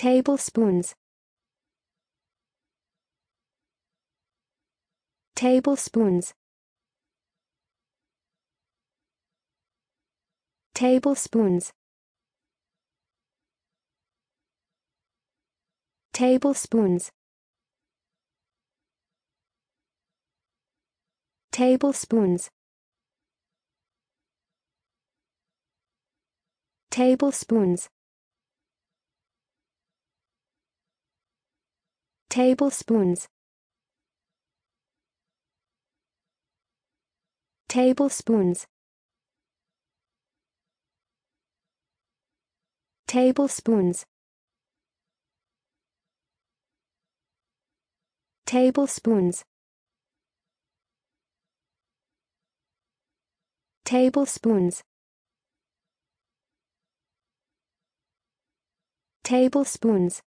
tablespoons tablespoons tablespoons tablespoons tablespoons tablespoons tablespoons tablespoons tablespoons tablespoons tablespoons tablespoons